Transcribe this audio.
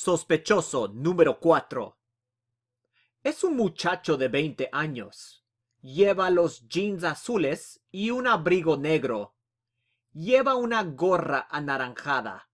Sospechoso número 4. Es un muchacho de 20 años. Lleva los jeans azules y un abrigo negro. Lleva una gorra anaranjada.